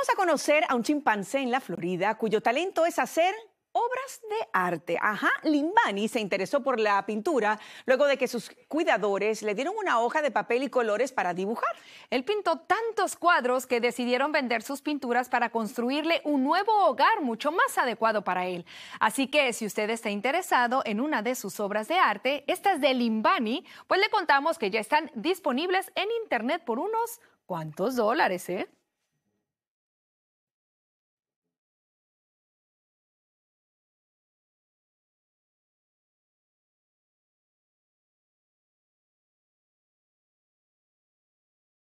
Vamos a conocer a un chimpancé en la Florida cuyo talento es hacer obras de arte. Ajá, Limbani se interesó por la pintura luego de que sus cuidadores le dieron una hoja de papel y colores para dibujar. Él pintó tantos cuadros que decidieron vender sus pinturas para construirle un nuevo hogar mucho más adecuado para él. Así que si usted está interesado en una de sus obras de arte, estas de Limbani, pues le contamos que ya están disponibles en internet por unos cuantos dólares, ¿eh?